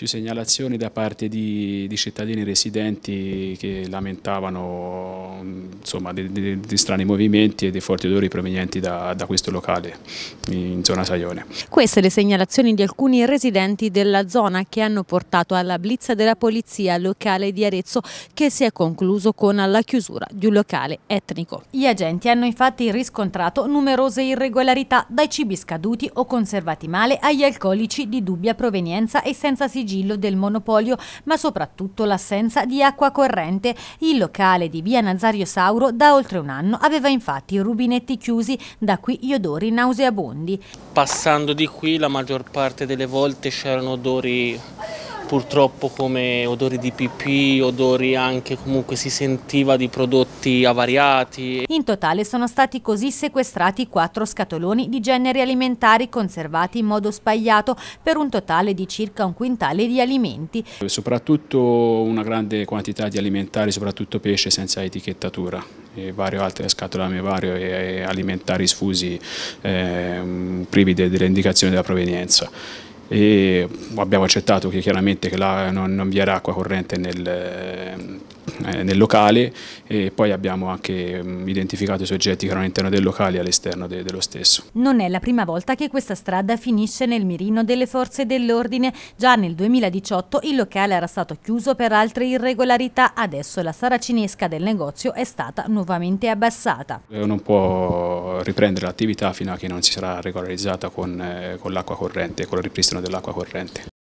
più segnalazioni da parte di, di cittadini residenti che lamentavano insomma, di, di, di, strani movimenti e dei forti odori provenienti da, da questo locale in zona Saione. Queste le segnalazioni di alcuni residenti della zona che hanno portato alla blitz della polizia locale di Arezzo che si è concluso con la chiusura di un locale etnico. Gli agenti hanno infatti riscontrato numerose irregolarità dai cibi scaduti o conservati male agli alcolici di dubbia provenienza e senza sigillo sigillo del monopolio, ma soprattutto l'assenza di acqua corrente. Il locale di via Nazario Sauro da oltre un anno aveva infatti rubinetti chiusi, da qui gli odori nauseabondi. Passando di qui la maggior parte delle volte c'erano odori purtroppo come odori di pipì, odori anche comunque si sentiva di prodotti avariati. In totale sono stati così sequestrati quattro scatoloni di generi alimentari conservati in modo spagliato per un totale di circa un quintale di alimenti. Soprattutto una grande quantità di alimentari, soprattutto pesce senza etichettatura e varie altre scatole amivario e alimentari sfusi eh, privi delle indicazioni della provenienza e abbiamo accettato che chiaramente che là non, non vi era acqua corrente nel, eh, nel, locale e poi abbiamo anche mh, mm, identificato i soggetti che erano all'interno del locale e all'esterno de, dello stesso. Non è la prima volta che questa strada finisce nel mirino delle forze dell'ordine. Già nel 2018 il locale era stato chiuso per altre irregolarità, adesso la saracinesca del negozio è stata nuovamente abbassata. Eh, non può riprendere l'attività fino a che non si sarà regolarizzata con, eh, con l'acqua corrente, con il ripristino dell'acqua corrente.